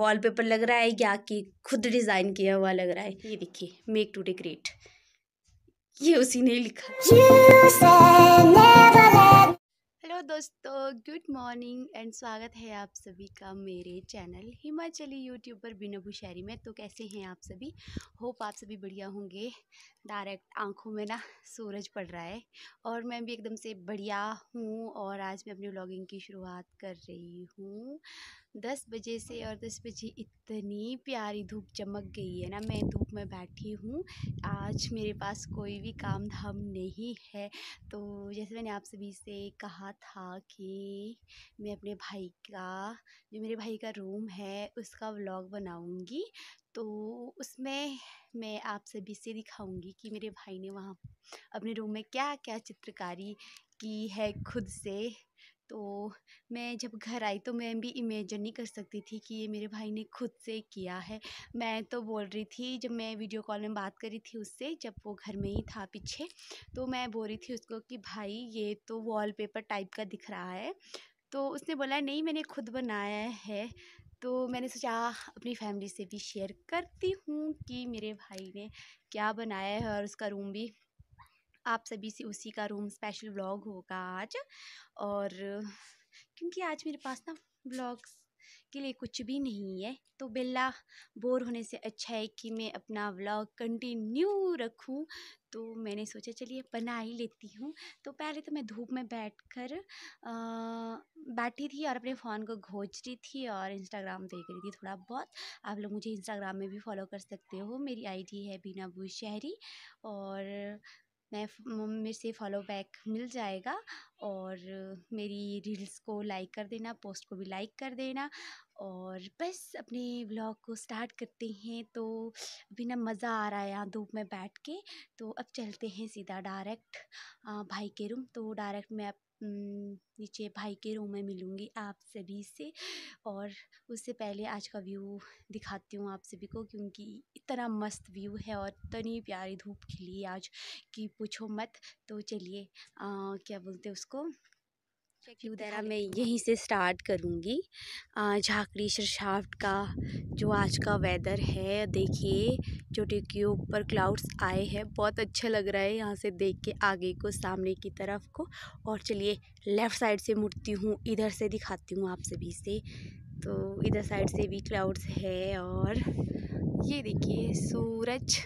wallpaper लग रहा है या कि खुद डिज़ाइन किया हुआ लग रहा है ये देखिए मेक टू डे ग्रेट ये उसी ने लिखा हेलो दोस्तों गुड मॉर्निंग एंड स्वागत है आप सभी का मेरे चैनल हिमाचली यूट्यूब पर भुशहरी में तो कैसे हैं आप सभी होप आप सभी बढ़िया होंगे डायरेक्ट आंखों में ना सूरज पड़ रहा है और मैं भी एकदम से बढ़िया हूँ और आज मैं अपनी व्लॉगिंग की शुरुआत कर रही हूँ दस बजे से और दस बजे इतनी प्यारी धूप चमक गई है ना मैं धूप में बैठी हूँ आज मेरे पास कोई भी काम धाम नहीं है तो जैसे मैंने आप सभी से कहा था कि मैं अपने भाई का जो मेरे भाई का रूम है उसका व्लॉग बनाऊँगी तो उसमें मैं आप सभी से दिखाऊंगी कि मेरे भाई ने वहाँ अपने रूम में क्या क्या चित्रकारी की है खुद से तो मैं जब घर आई तो मैं भी इमेजन नहीं कर सकती थी कि ये मेरे भाई ने खुद से किया है मैं तो बोल रही थी जब मैं वीडियो कॉल में बात करी थी उससे जब वो घर में ही था पीछे तो मैं बोल रही थी उसको कि भाई ये तो वॉलपेपर टाइप का दिख रहा है तो उसने बोला नहीं मैंने खुद बनाया है तो मैंने सोचा अपनी फैमिली से भी शेयर करती हूँ कि मेरे भाई ने क्या बनाया है और उसका रूम भी आप सभी से उसी का रूम स्पेशल व्लॉग होगा आज और क्योंकि आज मेरे पास ना व्लॉग्स के लिए कुछ भी नहीं है तो बेला बोर होने से अच्छा है कि मैं अपना व्लॉग कंटिन्यू रखूं तो मैंने सोचा चलिए बना ही लेती हूँ तो पहले तो मैं धूप में बैठकर बैठी थी और अपने फ़ोन को घोच रही थी और इंस्टाग्राम देख रही थी थोड़ा बहुत आप लोग मुझे इंस्टाग्राम में भी फॉलो कर सकते हो मेरी आईडी है बीना भू शहरी और मैं मेरे से फॉलो बैक मिल जाएगा और मेरी रील्स को लाइक कर देना पोस्ट को भी लाइक कर देना और बस अपने ब्लॉग को स्टार्ट करते हैं तो अभी ना मज़ा आ रहा है यहाँ धूप में बैठ के तो अब चलते हैं सीधा डायरेक्ट भाई के रूम तो डायरेक्ट मैं नीचे भाई के रूम में मिलूँगी आप सभी से और उससे पहले आज का व्यू दिखाती हूँ आप सभी को क्योंकि इतना मस्त व्यू है और इतनी प्यारी धूप खिली आज कि पूछो मत तो चलिए क्या बोलते उसको की तो मैं यहीं से स्टार्ट करूँगी झाकड़ी शरशाफ्ट का जो आज का वेदर है देखिए जो के ऊपर क्लाउड्स आए हैं बहुत अच्छा लग रहा है यहाँ से देख के आगे को सामने की तरफ को और चलिए लेफ़्ट साइड से मुड़ती हूँ इधर से दिखाती हूँ आप सभी से तो इधर साइड से भी क्लाउड्स है और ये देखिए सूरज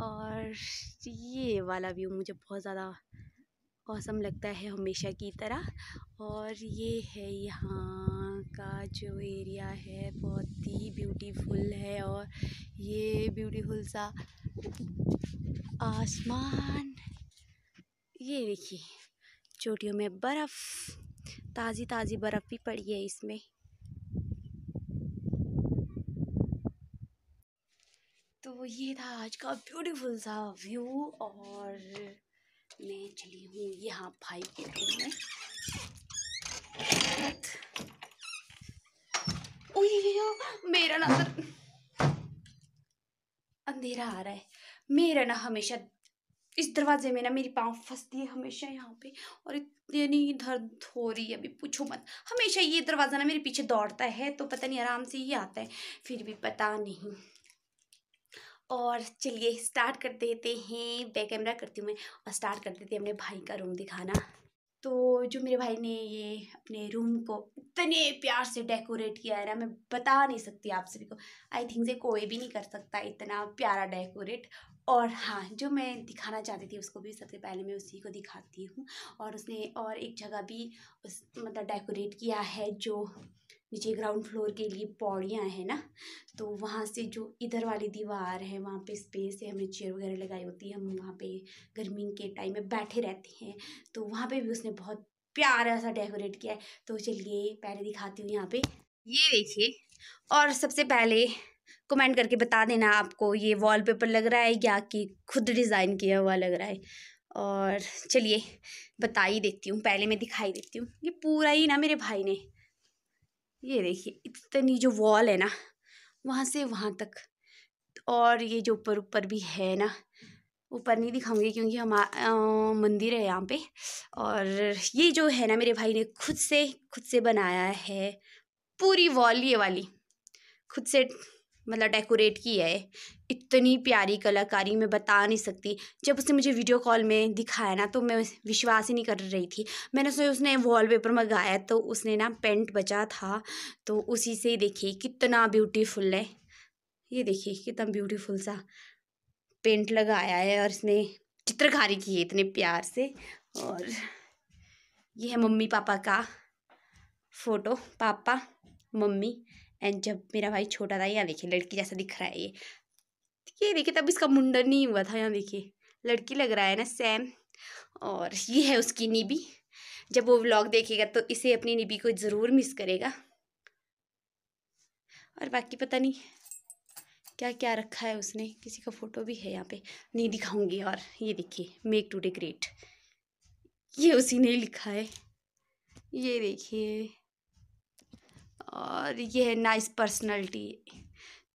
और ये वाला व्यू मुझे बहुत ज़्यादा औसम लगता है हमेशा की तरह और ये है यहाँ का जो एरिया है बहुत ही ब्यूटीफुल है और ये ब्यूटीफुल सा आसमान ये देखिए चोटियों में बर्फ़ ताज़ी ताज़ी बर्फ़ भी पड़ी है इसमें तो ये था आज का ब्यूटीफुल सा व्यू और मैं चली हूँ यहाँ भाई के रूम में मेरा ना अंधेरा आ रहा है मेरा ना हमेशा इस दरवाजे में ना मेरी पाँव फंसती है हमेशा यहाँ पे और इतनी दर्द हो रही है अभी पूछो मत हमेशा ये दरवाज़ा ना मेरे पीछे दौड़ता है तो पता नहीं आराम से ही आता है फिर भी पता नहीं और चलिए स्टार्ट कर देते हैं बैक कैमरा करती हूँ मैं और स्टार्ट कर देते हैं अपने भाई का रूम दिखाना तो जो मेरे भाई ने ये अपने रूम को इतने प्यार से डेकोरेट किया है ना मैं बता नहीं सकती आप सभी को आई थिंक से कोई भी नहीं कर सकता इतना प्यारा डेकोरेट और हाँ जो मैं दिखाना चाहती थी उसको भी सबसे पहले मैं उसी को दिखाती हूँ और उसने और एक जगह भी उस मतलब डेकोरेट किया है जो नीचे ग्राउंड फ्लोर के लिए पौड़ियाँ हैं ना तो वहाँ से जो इधर वाली दीवार है वहाँ पे स्पेस है हमने चेयर वगैरह लगाई होती है हम वहाँ पे गर्मी के टाइम में बैठे रहते हैं तो वहाँ पे भी उसने बहुत प्यारा सा डेकोरेट किया है तो चलिए पहले दिखाती हूँ यहाँ पे ये देखिए और सबसे पहले कमेंट करके बता देना आपको ये वॉलपेपर लग रहा है या कि खुद डिज़ाइन किया हुआ लग रहा है और चलिए बता ही देती हूँ पहले मैं दिखाई देती हूँ ये पूरा ही ना मेरे भाई ने ये देखिए इतनी जो वॉल है ना वहाँ से वहाँ तक और ये जो ऊपर ऊपर भी है ना ऊपर नहीं दिखाऊंगी क्योंकि हम मंदिर है यहाँ पे और ये जो है ना मेरे भाई ने खुद से खुद से बनाया है पूरी वॉल ये वाली खुद से मतलब डेकोरेट की है इतनी प्यारी कलाकारी मैं बता नहीं सकती जब उसने मुझे वीडियो कॉल में दिखाया ना तो मैं विश्वास ही नहीं कर रही थी मैंने सोचा उसने वॉलपेपर मंगाया तो उसने ना पेंट बचा था तो उसी से देखिए कितना ब्यूटीफुल है ये देखिए कितना ब्यूटीफुल सा पेंट लगाया है और इसने चित्रकारी की है इतने प्यार से और ये है मम्मी पापा का फ़ोटो पापा मम्मी एंड जब मेरा भाई छोटा था यहाँ देखिए लड़की जैसा दिख रहा है ये ये देखिए तब इसका मुंडन नहीं हुआ था यहाँ देखिए लड़की लग रहा है ना सैम और ये है उसकी निबी जब वो व्लॉग देखेगा तो इसे अपनी निबी को ज़रूर मिस करेगा और बाकी पता नहीं क्या क्या रखा है उसने किसी का फ़ोटो भी है यहाँ पे नहीं दिखाऊंगी और ये देखिए मेक टू डे ग्रेट ये उसी ने लिखा है ये देखिए और ये है नाइस पर्सनैलिटी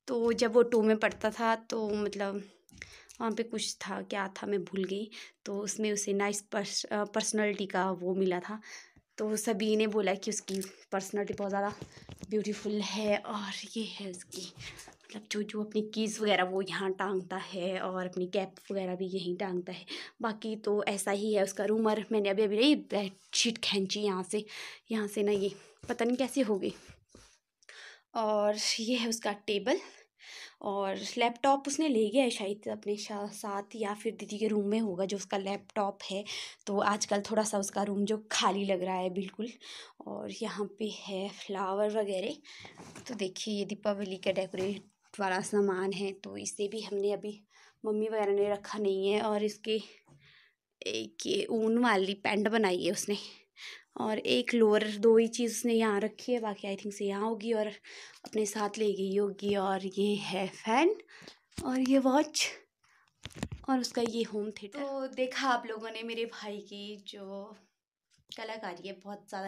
तो जब वो टू में पढ़ता था तो मतलब वहाँ पे कुछ था क्या था मैं भूल गई तो उसमें उसे नाइस पर्स पर्सनैलिटी का वो मिला था तो सभी ने बोला कि उसकी पर्सनैलिटी बहुत ज़्यादा ब्यूटीफुल है और ये है उसकी मतलब जो जो अपनी कीज़ वगैरह वो यहाँ टांगता है और अपनी कैप वगैरह भी यहीं टांगता है बाकी तो ऐसा ही है उसका रूमर मैंने अभी अभी नहीं बेड शीट खींची यहाँ से यहाँ से ना ये पता नहीं कैसे हो गई और ये है उसका टेबल और लैपटॉप उसने ले गया है शायद अपने साथ या फिर दीदी के रूम में होगा जो उसका लैपटॉप है तो आजकल थोड़ा सा उसका रूम जो खाली लग रहा है बिल्कुल और यहाँ पे है फ्लावर वगैरह तो देखिए ये दीपावली का डेकोरेट वाला सामान है तो इसे भी हमने अभी मम्मी वगैरह ने रखा नहीं है और इसके एक ये ऊन वाली पेंट बनाई है उसने और एक लोअर दो ही चीज़ उसने यहाँ रखी है बाकी आई थिंक से यहाँ होगी और अपने साथ ले गई होगी और ये है फ़ैन और ये वॉच और उसका ये होम थिएटर तो देखा आप लोगों ने मेरे भाई की जो कलाकारी है बहुत ज़्यादा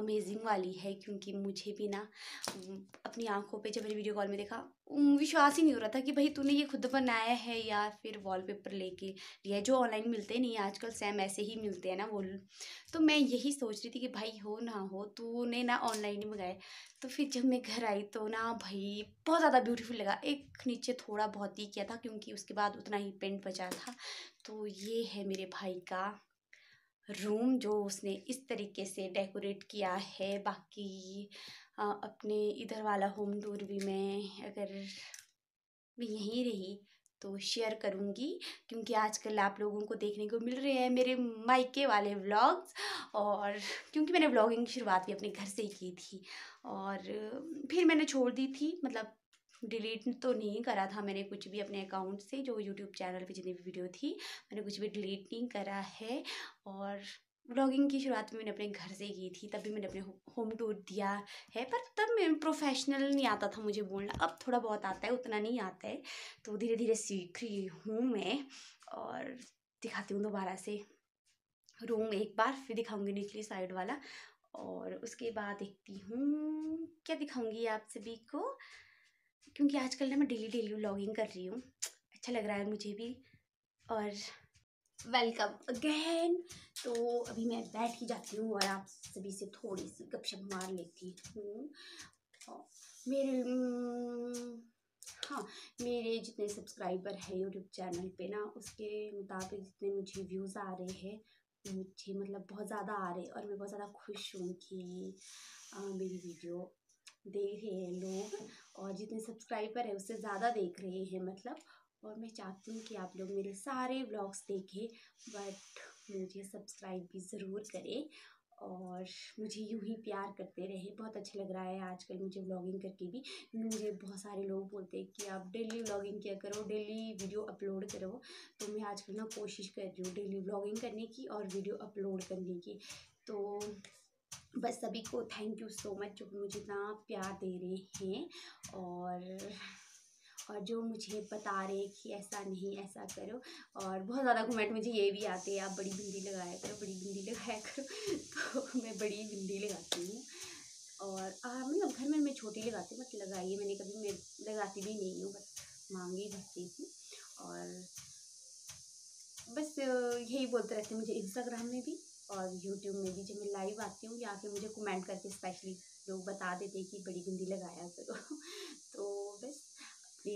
अमेजिंग वाली है क्योंकि मुझे भी ना अपनी आंखों पे जब मैंने वीडियो कॉल में देखा विश्वास ही नहीं हो रहा था कि भाई तूने ये खुद बनाया है या फिर वॉलपेपर लेके लिया है जो ऑनलाइन मिलते नहीं आजकल सेम ऐसे ही मिलते हैं ना वो तो मैं यही सोच रही थी कि भाई हो ना हो तूने ना ऑनलाइन ही मंगाए तो फिर जब मैं घर आई तो ना भाई बहुत ज़्यादा ब्यूटीफुल लगा एक नीचे थोड़ा बहुत ही किया था क्योंकि उसके बाद उतना ही पेंट बचा था तो ये है मेरे भाई का रूम जो उसने इस तरीके से डेकोरेट किया है बाकी आ, अपने इधर वाला होम टूर भी मैं अगर मैं यहीं रही तो शेयर करूँगी क्योंकि आजकल आप लोगों को देखने को मिल रहे हैं मेरे मायके वाले व्लॉग्स और क्योंकि मैंने व्लॉगिंग की शुरुआत भी अपने घर से ही की थी और फिर मैंने छोड़ दी थी मतलब डिलीट तो नहीं करा था मैंने कुछ भी अपने अकाउंट से जो यूट्यूब चैनल पे जितनी भी वीडियो थी मैंने कुछ भी डिलीट नहीं करा है और ब्लॉगिंग की शुरुआत में तो मैंने अपने घर से की थी तभी मैंने अपने होम टूर दिया है पर तब मैं प्रोफेशनल नहीं आता था मुझे बोलना अब थोड़ा बहुत आता है उतना नहीं आता है तो धीरे धीरे सीख रही हूँ मैं और दिखाती हूँ दोबारा से रूम एक बार फिर दिखाऊंगी निचली साइड वाला और उसके बाद देखती हूँ क्या दिखाऊंगी आप सभी को क्योंकि आजकल ना मैं डेली डेली व्लॉगिंग कर रही हूँ अच्छा लग रहा है मुझे भी और वेलकम अगेन तो अभी मैं बैठ ही जाती हूँ और आप सभी से थोड़ी सी गपशप मार लेती हूँ मेरे हम्म, हाँ मेरे जितने सब्सक्राइबर हैं यूट्यूब चैनल पे ना उसके मुताबिक जितने मुझे व्यूज़ आ रहे हैं मुझे मतलब बहुत ज़्यादा आ रहे और मैं बहुत ज़्यादा खुश हूँ कि मेरी वीडियो देख रहे हैं लोग और जितने सब्सक्राइबर हैं उससे ज़्यादा देख रहे हैं मतलब और मैं चाहती हूँ कि आप लोग मेरे सारे ब्लॉग्स देखें बट मुझे सब्सक्राइब भी ज़रूर करें और मुझे यूँ ही प्यार करते रहे बहुत अच्छा लग रहा है आजकल मुझे व्लॉगिंग करके भी मुझे बहुत सारे लोग बोलते हैं कि आप डेली व्लॉगिंग किया करो डेली वीडियो अपलोड करो तो मैं आजकल ना कोशिश कर रही हूँ डेली व्लॉगिंग करने की और वीडियो अपलोड करने की तो बस सभी को थैंक यू सो मच जो मुझे इतना प्यार दे रहे हैं और और जो मुझे बता रहे कि ऐसा नहीं ऐसा करो और बहुत ज़्यादा कमेंट मुझे ये भी आते हैं आप बड़ी बिंदी लगाया करो बड़ी बिंदी लगाया करो तो मैं बड़ी बिंदी लगाती हूँ और मतलब घर में मैं छोटी लगाती हूँ बट लगाइए मैंने कभी मैं लगाती भी नहीं हूँ बस मांगी भरती थी और बस यही बोलते रहते मुझे इंस्टाग्राम में भी और यूट्यूब में भी जब मैं लाइव आती हूँ या फिर मुझे कमेंट करके स्पेशली लोग बता देते हैं कि बड़ी बिंदी लगाया करो तो बस अपने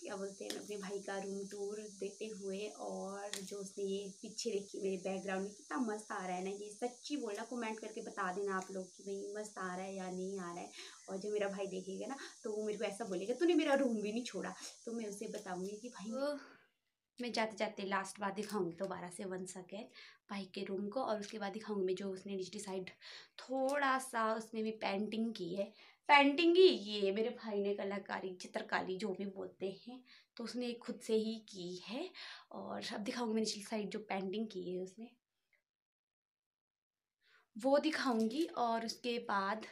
क्या बोलते हैं अपने भाई का रूम टूर देते हुए और जो उसने ये पीछे देखी मेरे बैकग्राउंड में कितना मस्त आ रहा है ना ये सच्ची बोलना कमेंट करके बता देना आप लोग कि भाई मस्त आ रहा है या नहीं आ रहा है और जो मेरा भाई देखेगा ना तो वो मेरे को ऐसा बोलेगा तूने मेरा रूम भी नहीं छोड़ा तो मैं उसे बताऊँगी कि भाई मैं जाते जाते लास्ट बार दिखाऊंगी दोबारा से वन सकेंड भाई के रूम को और उसके बाद दिखाऊंगी मैं जो उसने निचली साइड थोड़ा सा उसमें भी पेंटिंग की है पेंटिंग ही ये मेरे भाई ने कलाकारी चित्रकारी जो भी बोलते हैं तो उसने खुद से ही की है और अब दिखाऊंगी मैं निचली साइड जो पेंटिंग की है उसने वो दिखाऊंगी और उसके बाद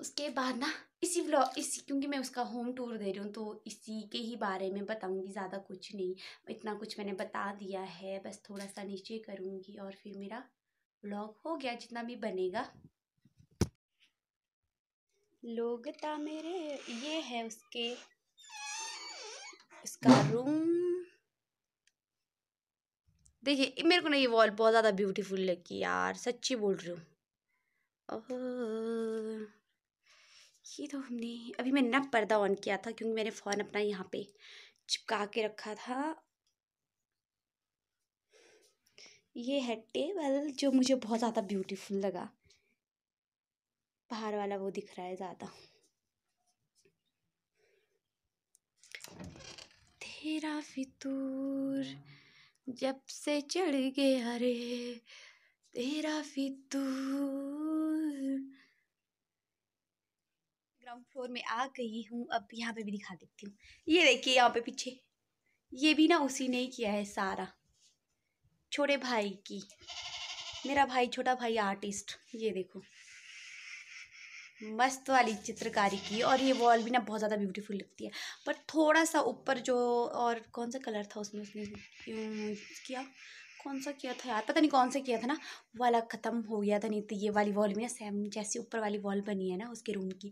उसके बाद ना इसी व्लॉग इसी क्योंकि मैं उसका होम टूर दे रही हूँ तो इसी के ही बारे में बताऊँगी ज़्यादा कुछ नहीं इतना कुछ मैंने बता दिया है बस थोड़ा सा नीचे करूँगी और फिर मेरा व्लॉग हो गया जितना भी बनेगा लोगता मेरे ये है उसके उसका रूम देखिए मेरे को ना ये वॉल बहुत ज़्यादा ब्यूटीफुल लगी यार सच्ची बोल रही हूँ ये तो हमने अभी मैंने ना पर्दा ऑन किया था क्योंकि मैंने फ़ोन अपना यहाँ पे चिपका के रखा था ये है टेबल जो मुझे बहुत ज़्यादा ब्यूटीफुल लगा बाहर वाला वो दिख रहा है ज़्यादा तेरा फितूर जब से चढ़ गया रे तेरा फितूर ग्राउंड फ्लोर में आ गई हूँ अब यहाँ पे भी दिखा देती हूँ ये देखिए यहाँ पे पीछे ये भी ना उसी ने ही किया है सारा छोटे भाई की मेरा भाई छोटा भाई आर्टिस्ट ये देखो मस्त वाली चित्रकारी की और ये वॉल भी ना बहुत ज़्यादा ब्यूटीफुल लगती है पर थोड़ा सा ऊपर जो और कौन सा कलर था उसमें उसने हम्म, किया कौन सा किया था यार पता नहीं कौन सा किया था ना वाला ख़त्म हो गया था नहीं तो ये वाली वॉल में सेम जैसी ऊपर वाली वॉल बनी है ना उसके रूम की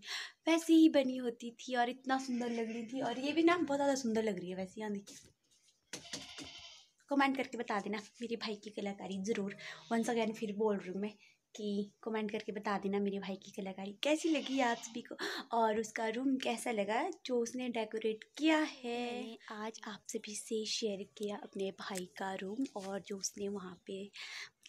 वैसी ही बनी होती थी और इतना सुंदर लग रही थी और ये भी ना बहुत ज़्यादा सुंदर लग रही है वैसे यहाँ देखिए कमेंट करके बता देना मेरे भाई की कलाकारी ज़रूर वंस अगैन फिर बोल रही हूँ मैं कि कमेंट करके बता देना मेरे भाई की कलाकारी कैसी लगी आप सभी को और उसका रूम कैसा लगा जो उसने डेकोरेट किया है आज आप सभी से शेयर किया अपने भाई का रूम और जो उसने वहाँ पे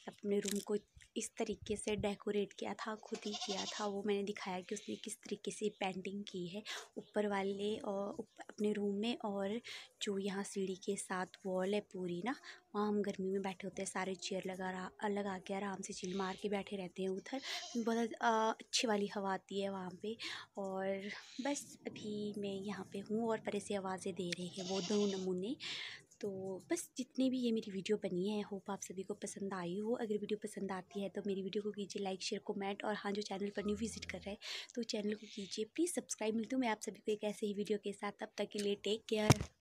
अपने रूम को इस तरीके से डेकोरेट किया था खुद ही किया था वो मैंने दिखाया कि उसने किस तरीके से पेंटिंग की है ऊपर वाले और अपने रूम में और जो यहाँ सीढ़ी के साथ वॉल है पूरी ना वहाँ हम गर्मी में बैठे होते हैं सारे चेयर लगा रहा लगा के आराम से चिल मार के बैठे रहते हैं उधर बहुत अच्छी वाली हवा आती है वहाँ पे और बस अभी मैं यहाँ पे हूँ और परे से आवाज़ें दे रही है वो दो नमूने तो बस जितने भी ये मेरी वीडियो बनी है होप आप सभी को पसंद आई हो अगर वीडियो पसंद आती है तो मेरी वीडियो को कीजिए लाइक शेयर कमेंट और हाँ जो चैनल पर न्यू विजिट कर रहे हैं तो चैनल को कीजिए प्लीज़ सब्सक्राइब मिलती हूँ मैं आप सभी को एक ऐसे ही वीडियो के साथ तब तक के लिए टेक केयर